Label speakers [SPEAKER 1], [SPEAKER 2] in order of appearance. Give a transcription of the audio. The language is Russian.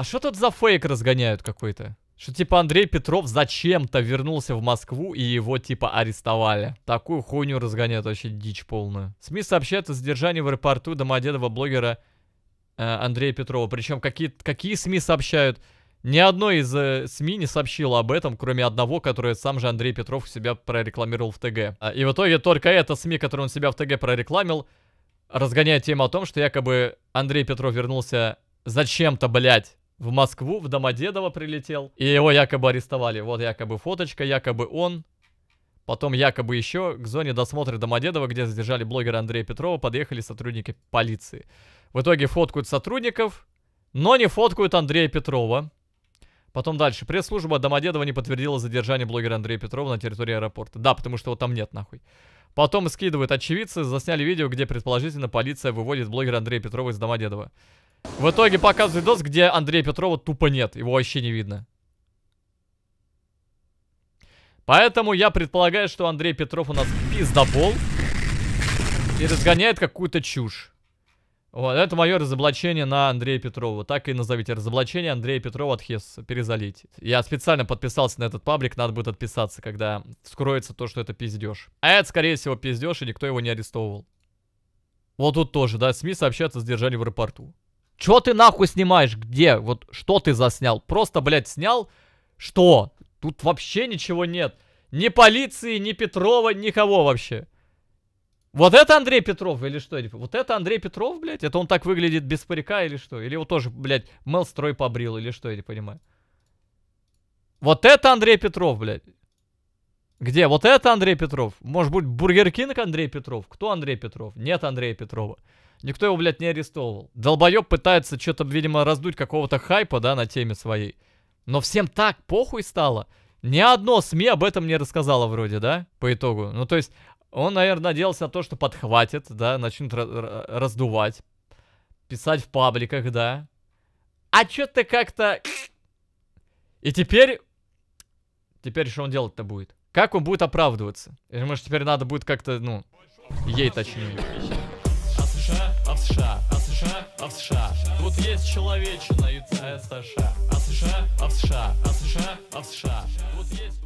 [SPEAKER 1] А что тут за фейк разгоняют какой-то? Что типа Андрей Петров зачем-то вернулся в Москву и его типа арестовали. Такую хуйню разгоняют, вообще дичь полную. СМИ сообщают о задержании в аэропорту домодедова блогера э, Андрея Петрова. Причем какие, какие СМИ сообщают? Ни одно из э, СМИ не сообщило об этом, кроме одного, которое сам же Андрей Петров себя прорекламировал в ТГ. А, и в итоге только это СМИ, которое он себя в ТГ прорекламил, разгоняет тему о том, что якобы Андрей Петров вернулся зачем-то, блядь, в Москву, в Домодедово прилетел. И его якобы арестовали. Вот якобы фоточка, якобы он. Потом якобы еще к зоне досмотра Домодедова, где задержали блогера Андрея Петрова, подъехали сотрудники полиции. В итоге фоткают сотрудников, но не фоткают Андрея Петрова. Потом дальше. Пресс-служба Домодедова не подтвердила задержание блогера Андрея Петрова на территории аэропорта. Да, потому что его там нет, нахуй. Потом скидывают очевидцы, засняли видео, где предположительно полиция выводит блогера Андрея Петрова из Домодедова. В итоге показывают видос, где Андрея Петрова тупо нет. Его вообще не видно. Поэтому я предполагаю, что Андрей Петров у нас пиздобол. И разгоняет какую-то чушь. Вот, это мое разоблачение на Андрея Петрова. Так и назовите. Разоблачение Андрея Петрова от Хес. Перезалить. Я специально подписался на этот паблик. Надо будет отписаться, когда скроется то, что это пиздеж. А это, скорее всего, пиздеж, и никто его не арестовывал. Вот тут тоже, да, СМИ сообщают, задержали в аэропорту. Чё ты нахуй снимаешь? Где? Вот что ты заснял? Просто, блядь, снял? Что? Тут вообще ничего нет. Ни полиции, ни Петрова, никого вообще. Вот это Андрей Петров или что? Вот это Андрей Петров, блядь? Это он так выглядит без парика или что? Или его тоже, блядь, Мел строй побрил или что, я не понимаю. Вот это Андрей Петров, блядь. Где? Вот это Андрей Петров? Может быть, Бургер Кинг Андрей Петров? Кто Андрей Петров? Нет Андрея Петрова. Никто его, блядь, не арестовывал. Долбоеб пытается что-то, видимо, раздуть какого-то хайпа, да, на теме своей. Но всем так похуй стало. Ни одно СМИ об этом не рассказало вроде, да, по итогу. Ну, то есть, он, наверное, надеялся на то, что подхватит, да, начнут раздувать, писать в пабликах, да. А что-то как-то... И теперь... Теперь что он делать-то будет? Как он будет оправдываться? Может, теперь надо будет как-то, ну... Ей точнее. США, а США, а США. Тут есть человечина и ЦС а США, а США, а США, а США, а США. Тут есть